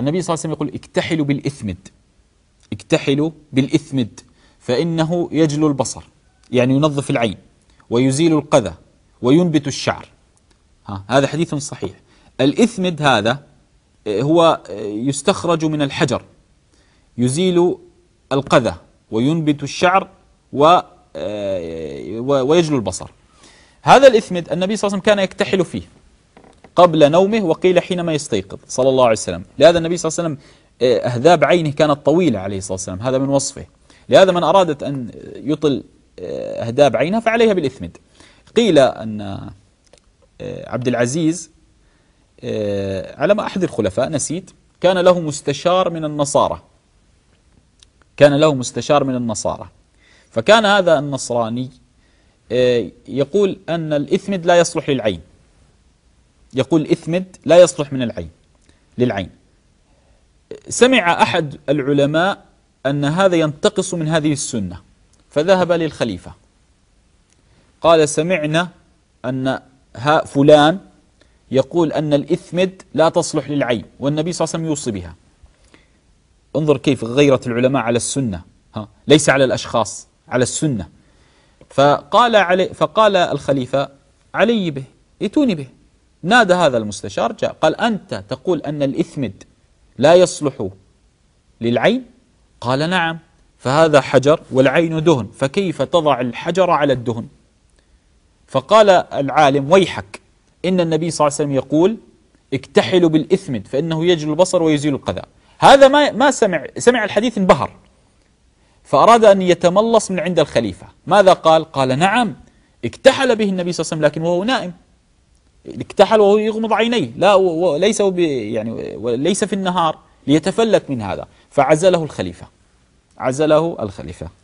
النبي صلى الله عليه وسلم يقول اكتحلوا بالإثمد اكتحلوا بالإثمد فإنه يجلو البصر يعني ينظف العين ويزيل القذى وينبت الشعر ها هذا حديث صحيح الإثمد هذا آه، هو آه، يستخرج من الحجر يزيل القذى وينبت الشعر آه، و ويجلو البصر هذا الإثمد النبي صلى الله عليه وسلم كان يكتحل فيه قبل نومه وقيل حينما يستيقظ صلى الله عليه وسلم لهذا النبي صلى الله عليه وسلم آه، أهذاب عينه كانت طويلة عليه الصلاة والسلام هذا من وصفه لهذا من أرادت أن يطل أهداب عينها فعليها بالإثمد قيل أن آه، عبد العزيز آه، على ما أحد الخلفاء نسيت كان له مستشار من النصارى كان له مستشار من النصارى فكان هذا النصراني يقول أن الإثمد لا يصلح للعين يقول إثمد لا يصلح من العين للعين سمع أحد العلماء أن هذا ينتقص من هذه السنة فذهب للخليفة قال سمعنا أن ها فلان يقول أن الإثمد لا تصلح للعين والنبي صلى الله عليه وسلم يوصي بها انظر كيف غيرت العلماء على السنة ها ليس على الأشخاص على السنة فقال, علي فقال الخليفة علي به اتوني به نادى هذا المستشار جاء قال أنت تقول أن الإثمد لا يصلح للعين قال نعم فهذا حجر والعين دهن فكيف تضع الحجر على الدهن فقال العالم ويحك إن النبي صلى الله عليه وسلم يقول اكتحلوا بالإثمد فإنه يجل البصر ويزيل القذى هذا ما ما سمع سمع الحديث انبهر فأراد أن يتملص من عند الخليفة ماذا قال؟ قال نعم اكتحل به النبي صلى الله عليه وسلم لكن وهو نائم اكتحل وهو يغمض عينيه لا وليس يعني وليس في النهار ليتفلت من هذا فعزله الخليفة عزله الخليفة